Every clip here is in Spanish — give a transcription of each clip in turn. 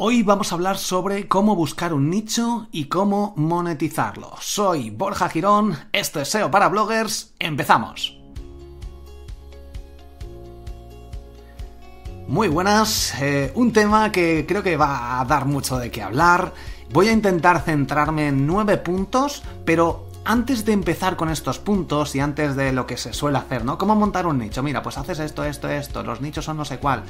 Hoy vamos a hablar sobre cómo buscar un nicho y cómo monetizarlo. Soy Borja Girón, esto es SEO para bloggers, empezamos. Muy buenas, eh, un tema que creo que va a dar mucho de qué hablar. Voy a intentar centrarme en nueve puntos, pero antes de empezar con estos puntos y antes de lo que se suele hacer, ¿no? ¿Cómo montar un nicho? Mira, pues haces esto, esto, esto, los nichos son no sé cuál.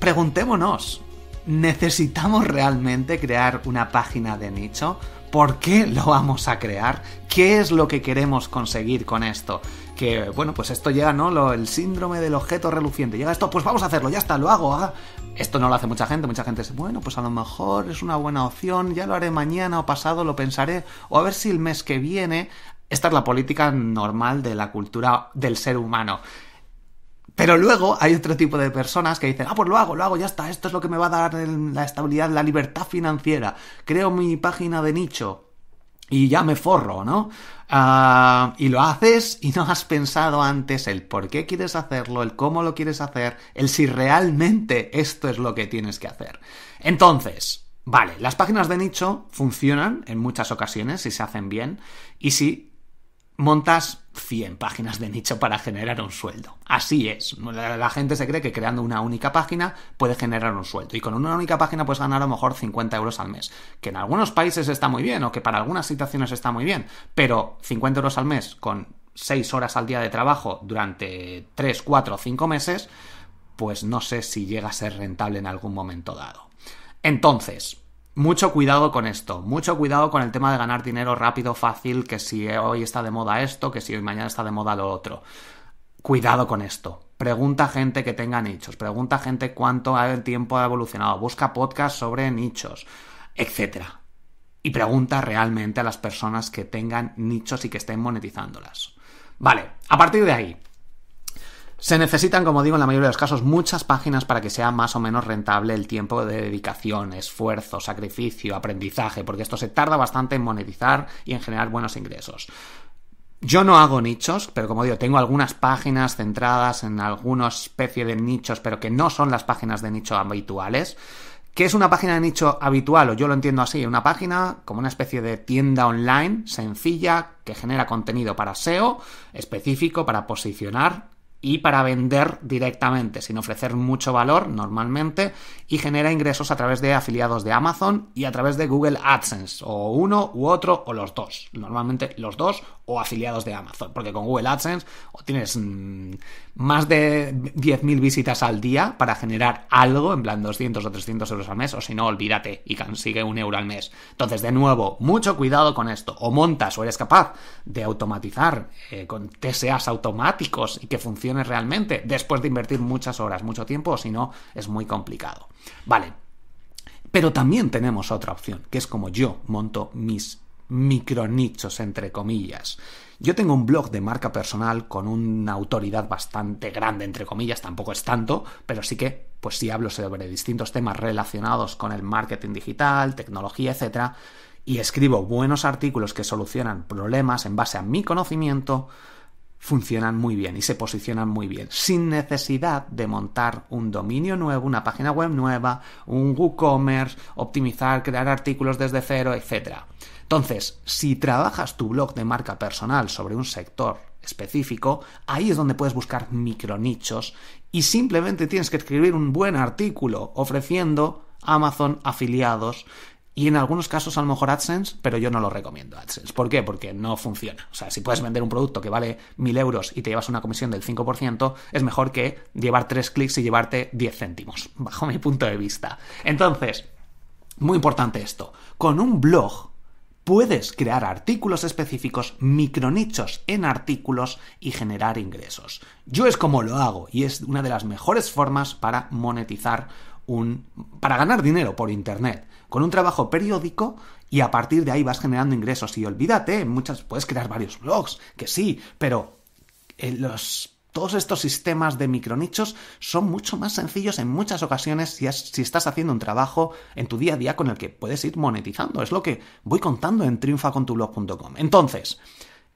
Preguntémonos, ¿Necesitamos realmente crear una página de nicho? ¿Por qué lo vamos a crear? ¿Qué es lo que queremos conseguir con esto? Que, bueno, pues esto llega, ¿no? el síndrome del objeto reluciente. Llega esto, pues vamos a hacerlo, ya está, lo hago. Ah. Esto no lo hace mucha gente. Mucha gente dice, bueno, pues a lo mejor es una buena opción, ya lo haré mañana o pasado, lo pensaré. O a ver si el mes que viene. Esta es la política normal de la cultura del ser humano. Pero luego hay otro tipo de personas que dicen, ah, pues lo hago, lo hago, ya está, esto es lo que me va a dar la estabilidad, la libertad financiera, creo mi página de nicho y ya me forro, ¿no? Ah, y lo haces y no has pensado antes el por qué quieres hacerlo, el cómo lo quieres hacer, el si realmente esto es lo que tienes que hacer. Entonces, vale, las páginas de nicho funcionan en muchas ocasiones si se hacen bien y si montas 100 páginas de nicho para generar un sueldo. Así es. La, gente se cree que creando una única página puede generar un sueldo. Y con una única página puedes ganar a lo mejor 50 euros al mes. Que en algunos países está muy bien o que para algunas situaciones está muy bien. Pero 50 euros al mes con 6 horas al día de trabajo durante 3, 4 o 5 meses, pues no sé si llega a ser rentable en algún momento dado. Entonces, mucho cuidado con esto, mucho cuidado con el tema de ganar dinero rápido, fácil, que si hoy está de moda esto, que si hoy mañana está de moda lo otro. Cuidado con esto. Pregunta a gente que tenga nichos, pregunta a gente cuánto el tiempo ha evolucionado, busca podcasts sobre nichos, etc. Y pregunta realmente a las personas que tengan nichos y que estén monetizándolas. Vale, a partir de ahí, se necesitan, como digo, en la mayoría de los casos, muchas páginas para que sea más o menos rentable el tiempo de dedicación, esfuerzo, sacrificio, aprendizaje, porque esto se tarda bastante en monetizar y en generar buenos ingresos. Yo no hago nichos, pero como digo, tengo algunas páginas centradas en alguna especie de nichos, pero que no son las páginas de nicho habituales. ¿Qué es una página de nicho habitual? O yo lo entiendo así, una página como una especie de tienda online sencilla que genera contenido para SEO específico, para posicionar y para vender directamente, sin ofrecer mucho valor normalmente, y genera ingresos a través de afiliados de Amazon y a través de Google AdSense, o uno u otro o los dos, normalmente los dos o afiliados de Amazon. Porque con Google AdSense tienes mm, más de 10.000 visitas al día para generar algo, en plan 200 o 300 euros al mes, o si no, olvídate y consigue un euro al mes. Entonces, de nuevo, mucho cuidado con esto. O montas o eres capaz de automatizar eh, con TSAs automáticos y que funcione realmente después de invertir muchas horas, mucho tiempo, o si no, es muy complicado. Vale. Pero también tenemos otra opción, que es como yo monto mis micronichos, entre comillas. Yo tengo un blog de marca personal con una autoridad bastante grande, entre comillas, tampoco es tanto, pero sí que, pues si hablo sobre distintos temas relacionados con el marketing digital, tecnología, etcétera Y escribo buenos artículos que solucionan problemas en base a mi conocimiento, funcionan muy bien y se posicionan muy bien, sin necesidad de montar un dominio nuevo, una página web nueva, un WooCommerce, optimizar, crear artículos desde cero, etcétera entonces, si trabajas tu blog de marca personal sobre un sector específico, ahí es donde puedes buscar micronichos y simplemente tienes que escribir un buen artículo ofreciendo Amazon afiliados y en algunos casos a lo mejor AdSense, pero yo no lo recomiendo AdSense. ¿Por qué? Porque no funciona. O sea, si puedes vender un producto que vale 1000 euros y te llevas una comisión del 5%, es mejor que llevar 3 clics y llevarte 10 céntimos, bajo mi punto de vista. Entonces, muy importante esto, con un blog puedes crear artículos específicos, micronichos en artículos y generar ingresos. Yo es como lo hago y es una de las mejores formas para monetizar un para ganar dinero por internet, con un trabajo periódico y a partir de ahí vas generando ingresos y olvídate, muchas puedes crear varios blogs, que sí, pero eh, los todos estos sistemas de micronichos son mucho más sencillos en muchas ocasiones si, estás haciendo un trabajo en tu día a día con el que puedes ir monetizando. Es lo que voy contando en triunfacontublog.com. Entonces,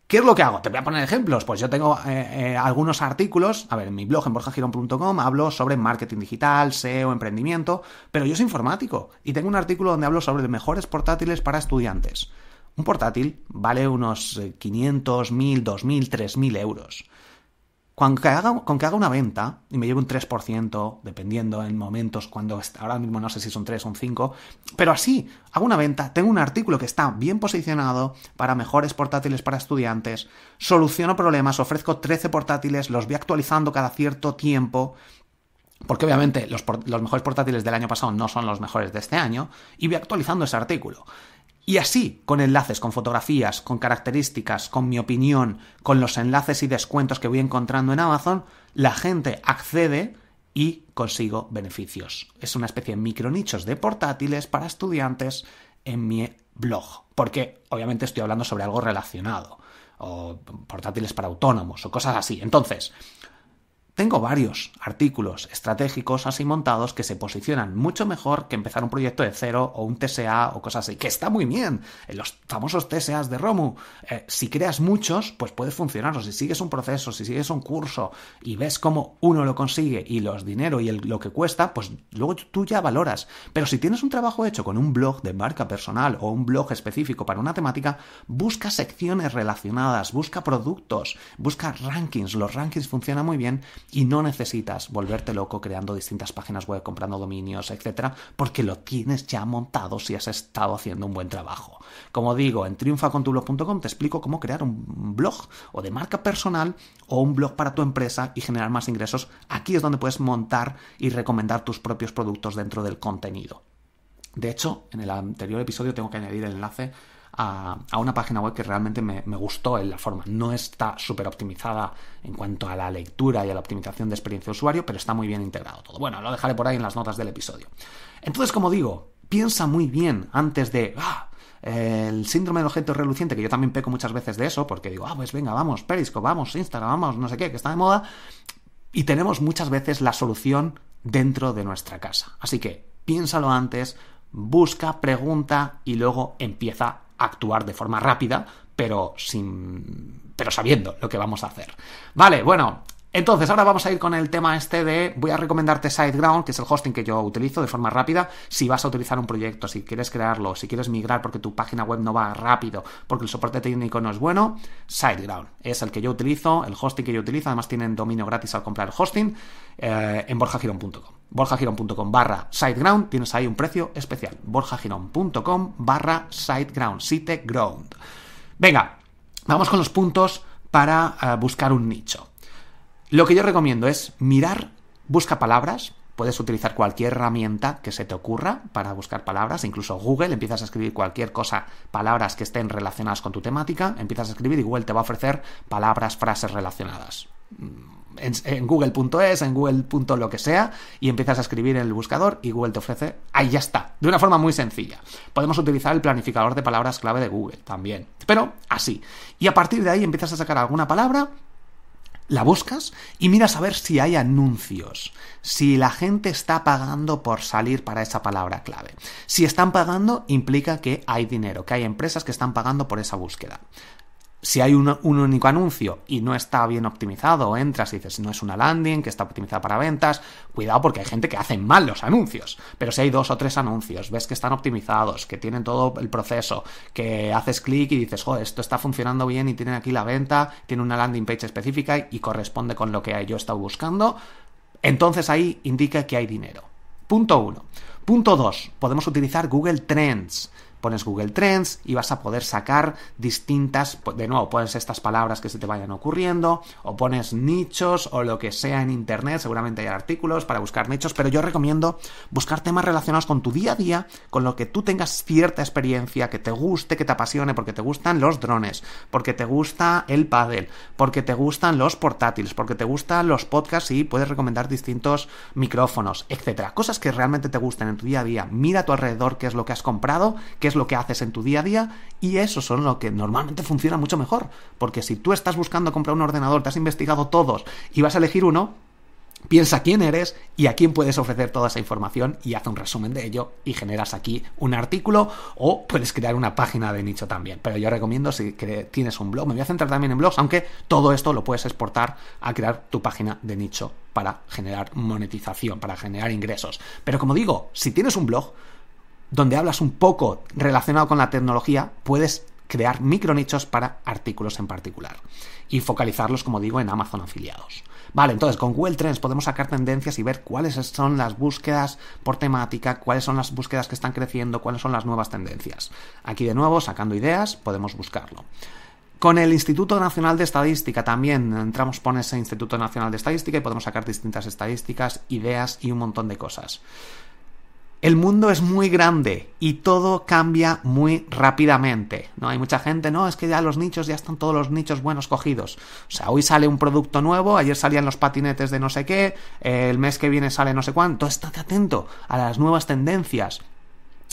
¿Qué es lo que hago? Te voy a poner ejemplos. Pues yo tengo eh, eh, algunos artículos, a ver, en mi blog en borjagirón.com hablo sobre marketing digital, SEO, emprendimiento, pero yo soy informático y tengo un artículo donde hablo sobre mejores portátiles para estudiantes. Un portátil vale unos 500, 1000, 2000, 3000 euros. Con que, haga, con haga una venta y me lleve un 3%, dependiendo en momentos cuando ahora mismo no sé si son 3 o un 5, pero así, hago una venta, tengo un artículo que está bien posicionado para mejores portátiles para estudiantes, soluciono problemas, ofrezco 13 portátiles, los voy actualizando cada cierto tiempo, porque obviamente los, los mejores portátiles del año pasado no son los mejores de este año, y voy actualizando ese artículo. Y así, con enlaces, con fotografías, con características, con mi opinión, con los enlaces y descuentos que voy encontrando en Amazon, la gente accede y consigo beneficios. Es una especie de micronichos de portátiles para estudiantes en mi blog, porque obviamente estoy hablando sobre algo relacionado, o portátiles para autónomos, o cosas así. Entonces, tengo varios artículos estratégicos así montados que se posicionan mucho mejor que empezar un proyecto de cero o un TSA o cosas así, que está muy bien, en los famosos TSAs de Romu. Eh, si creas muchos, pues puede funcionar, si sigues un proceso, si sigues un curso y ves cómo uno lo consigue y los dinero y lo que cuesta, pues luego tú ya valoras. Pero si tienes un trabajo hecho con un blog de marca personal o un blog específico para una temática, busca secciones relacionadas, busca productos, busca rankings, los rankings funcionan muy bien y no necesitas volverte loco creando distintas páginas web, comprando dominios, etcétera, porque lo tienes ya montado si has estado haciendo un buen trabajo. Como digo, en triunfacontublog.com te explico cómo crear un blog o de marca personal o un blog para tu empresa y generar más ingresos. Aquí es donde puedes montar y recomendar tus propios productos dentro del contenido. De hecho, en el anterior episodio tengo que añadir el enlace a, una página web que realmente me, gustó en la forma. No está súper optimizada en cuanto a la lectura y a la optimización de experiencia de usuario, pero está muy bien integrado todo. Bueno, lo dejaré por ahí en las notas del episodio. Entonces, como digo, piensa muy bien antes de... Ah, el síndrome del objeto reluciente, que yo también peco muchas veces de eso, porque digo, ah, pues venga, vamos, Periscope, vamos, Instagram, vamos, no sé qué, que está de moda. Y tenemos muchas veces la solución dentro de nuestra casa. Así que piénsalo antes, busca, pregunta y luego empieza actuar de forma rápida, pero sin. pero sabiendo lo que vamos a hacer. Vale, bueno. Entonces, ahora vamos a ir con el tema este de. Voy a recomendarte SiteGround, que es el hosting que yo utilizo de forma rápida. Si vas a utilizar un proyecto, si quieres crearlo, si quieres migrar porque tu página web no va rápido, porque el soporte técnico no es bueno, SiteGround es el que yo utilizo, el hosting que yo utilizo. Además, tienen dominio gratis al comprar el hosting eh, en borjagirón.com borjagirón.com barra siteground tienes ahí un precio especial. borjagirón.com barra siteground, siteground. Venga, vamos con los puntos para eh, buscar un nicho. Lo que yo recomiendo es mirar, busca palabras, puedes utilizar cualquier herramienta que se te ocurra para buscar palabras, incluso Google, empiezas a escribir cualquier cosa, palabras que estén relacionadas con tu temática, empiezas a escribir y Google te va a ofrecer palabras, frases relacionadas en, google.es, en google. lo que sea, y empiezas a escribir en el buscador y Google te ofrece, ahí ya está, de una forma muy sencilla. Podemos utilizar el planificador de palabras clave de Google también, pero así. Y a partir de ahí empiezas a sacar alguna palabra la buscas y miras a ver si hay anuncios, si la gente está pagando por salir para esa palabra clave. Si están pagando implica que hay dinero, que hay empresas que están pagando por esa búsqueda si hay un, único anuncio y no está bien optimizado, entras y dices, no es una landing que está optimizada para ventas, cuidado porque hay gente que hace mal los anuncios. Pero si hay dos o tres anuncios, ves que están optimizados, que tienen todo el proceso, que haces clic y dices, joder, esto está funcionando bien y tienen aquí la venta, tiene una landing page específica y corresponde con lo que yo estaba buscando, entonces ahí indica que hay dinero. Punto uno. Punto dos. Podemos utilizar Google Trends pones Google Trends y vas a poder sacar distintas, de nuevo, pones estas palabras que se te vayan ocurriendo, o pones nichos o lo que sea en Internet, seguramente hay artículos para buscar nichos, pero yo recomiendo buscar temas relacionados con tu día a día, con lo que tú tengas cierta experiencia, que te guste, que te apasione, porque te gustan los drones, porque te gusta el pádel, porque te gustan los portátiles, porque te gustan los podcasts y puedes recomendar distintos micrófonos, etcétera. Cosas que realmente te gusten en tu día a día. Mira a tu alrededor qué es lo que has comprado, es lo que haces en tu día a día y eso son lo que normalmente funciona mucho mejor. Porque si tú estás buscando comprar un ordenador, te has investigado todos y vas a elegir uno, Piensa quién eres y a quién puedes ofrecer toda esa información y haz un resumen de ello y generas aquí un artículo o puedes crear una página de nicho también. Pero yo recomiendo si tienes un blog, me voy a centrar también en blogs, aunque todo esto lo puedes exportar a crear tu página de nicho para generar monetización, para generar ingresos. Pero como digo, si tienes un blog, donde hablas un poco relacionado con la tecnología, puedes crear micronichos para artículos en particular y focalizarlos, como digo, en Amazon afiliados. Vale, entonces con Google Trends podemos sacar tendencias y ver cuáles son las búsquedas por temática, cuáles son las búsquedas que están creciendo, cuáles son las nuevas tendencias. Aquí de nuevo, sacando ideas, podemos buscarlo. Con el Instituto Nacional de Estadística también entramos por ese Instituto Nacional de Estadística y podemos sacar distintas estadísticas, ideas y un montón de cosas el mundo es muy grande y todo cambia muy rápidamente. No hay mucha gente, no, es que ya los nichos, ya están todos los nichos buenos cogidos. O sea, hoy sale un producto nuevo, ayer salían los patinetes de no sé qué, el mes que viene sale no sé cuánto. Estate atento a las nuevas tendencias.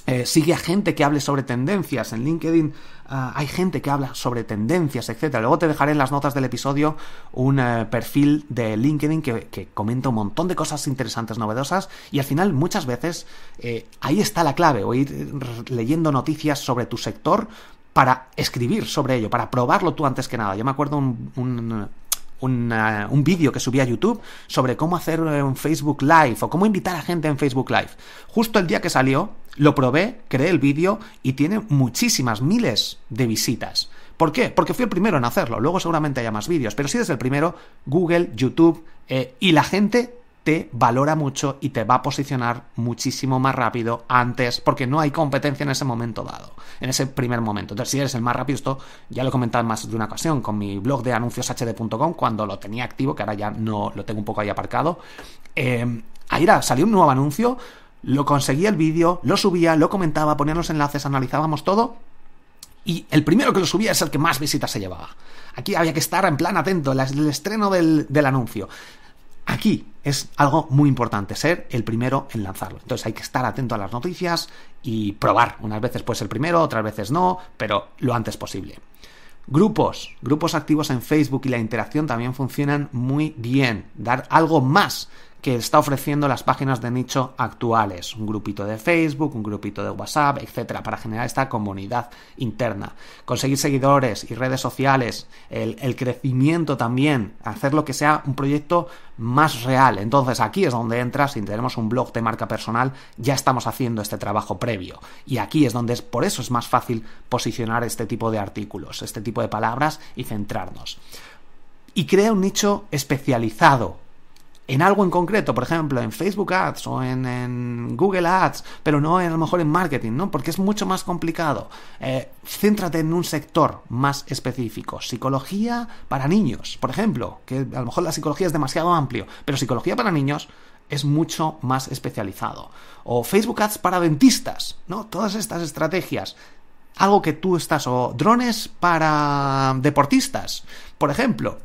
Eh, sigue a gente que hable sobre tendencias. En LinkedIn ah, hay gente que habla sobre tendencias, etc. Luego te dejaré en las notas del episodio un eh, perfil de LinkedIn que, comenta un montón de cosas interesantes, novedosas. Y al final, muchas veces, eh, ahí está la clave, o ir leyendo noticias sobre tu sector para escribir sobre ello, para probarlo tú antes que nada. Yo me acuerdo un un vídeo que subí a YouTube sobre cómo hacer eh, un Facebook Live o cómo invitar a gente en Facebook Live. Justo el día que salió, lo probé, creé el vídeo y tiene muchísimas miles de visitas. ¿Por qué? Porque fui el primero en hacerlo. Luego seguramente haya más vídeos, pero si es el primero, Google, YouTube eh, y la gente te valora mucho y te va a posicionar muchísimo más rápido antes, porque no hay competencia en ese momento dado, en ese primer momento. Entonces, si eres el más rápido, esto ya lo he comentado más de una ocasión con mi blog de anuncioshd.com, cuando lo tenía activo, que ahora ya no lo tengo un poco ahí aparcado. Eh, ahí era, salió un nuevo anuncio, lo conseguía el vídeo, lo subía, lo comentaba, ponía los enlaces, analizábamos todo. Y el primero que lo subía es el que más visitas se llevaba. Aquí había que estar en plan atento, el estreno del anuncio. Aquí es algo muy importante, ser el primero en lanzarlo. Entonces hay que estar atento a las noticias y probar. Unas veces pues el primero, otras veces no, pero lo antes posible. Grupos, grupos activos en Facebook y la interacción también funcionan muy bien. Dar algo más que está ofreciendo las páginas de nicho actuales, un grupito de Facebook, un grupito de WhatsApp, etcétera, para generar esta comunidad interna. Conseguir seguidores y redes sociales, el, crecimiento también, hacer lo que sea un proyecto más real. Entonces aquí es donde entras, si tenemos un blog de marca personal, ya estamos haciendo este trabajo previo. Y aquí es donde es, por eso es más fácil posicionar este tipo de artículos, este tipo de palabras y centrarnos. Y crea un nicho especializado en algo en concreto, por ejemplo, en Facebook Ads o en, Google Ads, pero no a lo mejor en marketing, ¿no? Porque es mucho más complicado. Eh, céntrate en un sector más específico. Psicología para niños, por ejemplo, que a lo mejor la psicología es demasiado amplio, pero psicología para niños es mucho más especializado. O Facebook Ads para dentistas, ¿no? Todas estas estrategias algo que tú estás, o drones para deportistas, por ejemplo.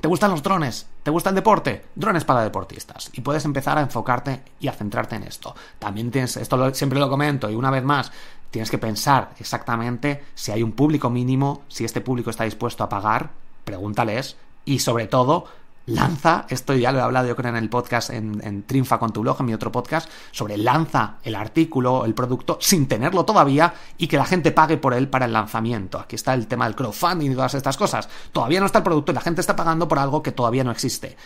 ¿Te gustan los drones? ¿Te gusta el deporte? Drones para deportistas. Y puedes empezar a enfocarte y a centrarte en esto. También tienes, esto siempre lo comento y una vez más, tienes que pensar exactamente si hay un público mínimo, si este público está dispuesto a pagar, pregúntales y sobre todo lanza, esto ya lo he hablado yo creo en el podcast, en, en Trinfa con tu blog, en mi otro podcast, sobre lanza el artículo, el producto, sin tenerlo todavía y que la gente pague por él para el lanzamiento. Aquí está el tema del crowdfunding y todas estas cosas. Todavía no está el producto y la gente está pagando por algo que todavía no existe.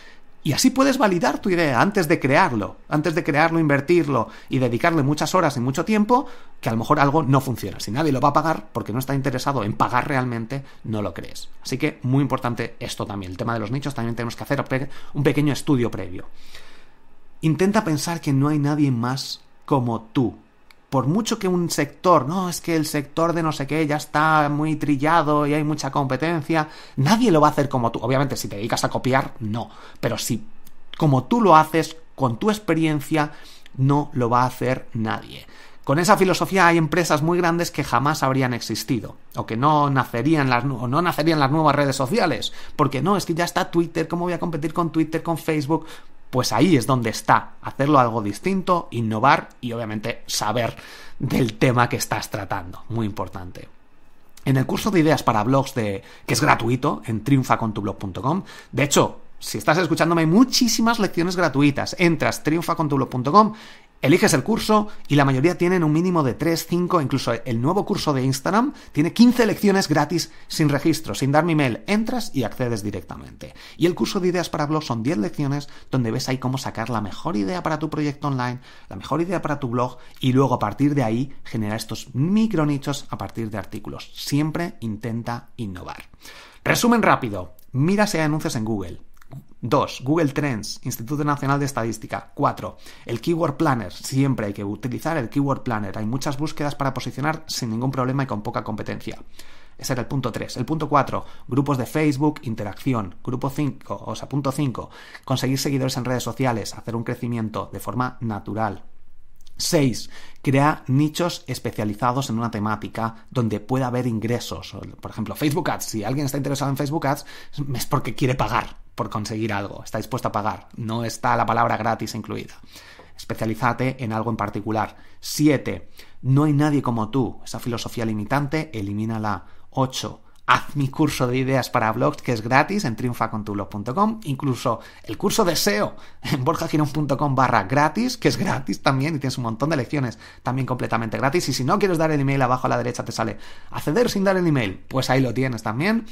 Y así puedes validar tu idea antes de crearlo, antes de crearlo, invertirlo y dedicarle muchas horas y mucho tiempo, que a lo mejor algo no funciona. Si nadie lo va a pagar porque no está interesado en pagar realmente, no lo crees. Así que muy importante esto también. El tema de los nichos también tenemos que hacer un pequeño estudio previo. Intenta pensar que no hay nadie más como tú por mucho que un sector, no, es que el sector de no sé qué ya está muy trillado y hay mucha competencia, nadie lo va a hacer como tú. Obviamente, si te dedicas a copiar, no, pero si como tú lo haces, con tu experiencia, no lo va a hacer nadie. Con esa filosofía hay empresas muy grandes que jamás habrían existido, o que no nacerían las, no nacerían las nuevas redes sociales, porque no, es que ya está Twitter, ¿cómo voy a competir con Twitter, con Facebook? pues ahí es donde está, hacerlo algo distinto, innovar y obviamente saber del tema que estás tratando, muy importante. En el curso de ideas para blogs de, que es gratuito en triunfacontublog.com, de hecho, si estás escuchándome, hay muchísimas lecciones gratuitas. Entras triunfacontublog.com Eliges el curso y la mayoría tienen un mínimo de 3, 5, incluso el nuevo curso de Instagram tiene 15 lecciones gratis sin registro, sin dar mi mail. Entras y accedes directamente. Y el curso de ideas para blog son 10 lecciones donde ves ahí cómo sacar la mejor idea para tu proyecto online, la mejor idea para tu blog y luego a partir de ahí generar estos micro nichos a partir de artículos. Siempre intenta innovar. Resumen rápido. Mira si hay anuncios en Google. 2. Google Trends, Instituto Nacional de Estadística. 4. El Keyword Planner. Siempre hay que utilizar el Keyword Planner. Hay muchas búsquedas para posicionar sin ningún problema y con poca competencia. Ese era el punto 3. El punto 4, grupos de Facebook, interacción. Grupo 5, o sea, punto 5, conseguir seguidores en redes sociales, hacer un crecimiento de forma natural. 6. Crea nichos especializados en una temática donde pueda haber ingresos. Por ejemplo, Facebook Ads. Si alguien está interesado en Facebook Ads, es porque quiere pagar por conseguir algo, está dispuesto a pagar, no está la palabra gratis incluida. Especialízate en algo en particular. 7. No hay nadie como tú. Esa filosofía limitante, elimínala. 8. Haz mi curso de ideas para blogs que es gratis en triunfacontublog.com. Incluso el curso de SEO en borjagirón.com barra gratis, que es gratis también y tienes un montón de lecciones también completamente gratis. Y si no quieres dar el email abajo a la derecha te sale acceder sin dar el email. Pues ahí lo tienes también.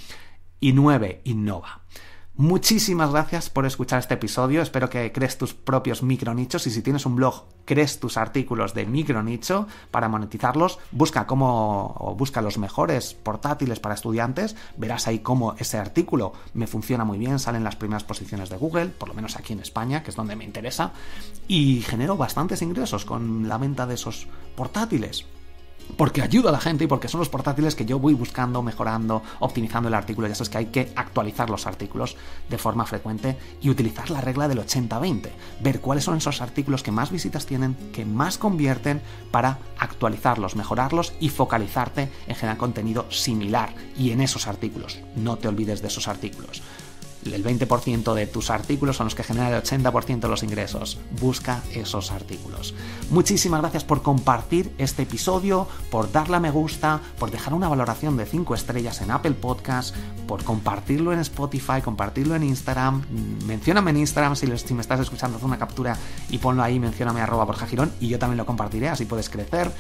Y 9. Innova. Muchísimas gracias por escuchar este episodio. Espero que crees tus propios micronichos y si tienes un blog, crees tus artículos de micronicho para monetizarlos. Busca cómo o busca los mejores portátiles para estudiantes. Verás ahí cómo ese artículo me funciona muy bien, Salen las primeras posiciones de Google, por lo menos aquí en España, que es donde me interesa, y genero bastantes ingresos con la venta de esos portátiles porque ayuda a la gente y porque son los portátiles que yo voy buscando, mejorando, optimizando el artículo. Ya es que hay que actualizar los artículos de forma frecuente y utilizar la regla del 80-20. Ver cuáles son esos artículos que más visitas tienen, que más convierten para actualizarlos, mejorarlos y focalizarte en generar contenido similar y en esos artículos. No te olvides de esos artículos el 20% de tus artículos son los que generan el 80% de los ingresos. Busca esos artículos. Muchísimas gracias por compartir este episodio, por darle a me gusta, por dejar una valoración de 5 estrellas en Apple Podcast, por compartirlo en Spotify, compartirlo en Instagram. Mencióname en Instagram si, me estás escuchando, haz una captura y ponlo ahí, mencióname arroba por Girón y yo también lo compartiré, así puedes crecer.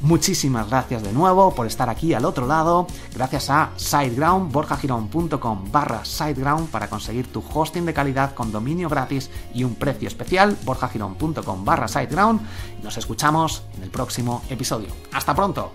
Muchísimas gracias de nuevo por estar aquí al otro lado. Gracias a SideGround borjagirón.com barra SiteGround para conseguir tu hosting de calidad con dominio gratis y un precio especial, borjagirón.com barra SiteGround. Nos escuchamos en el próximo episodio. ¡Hasta pronto!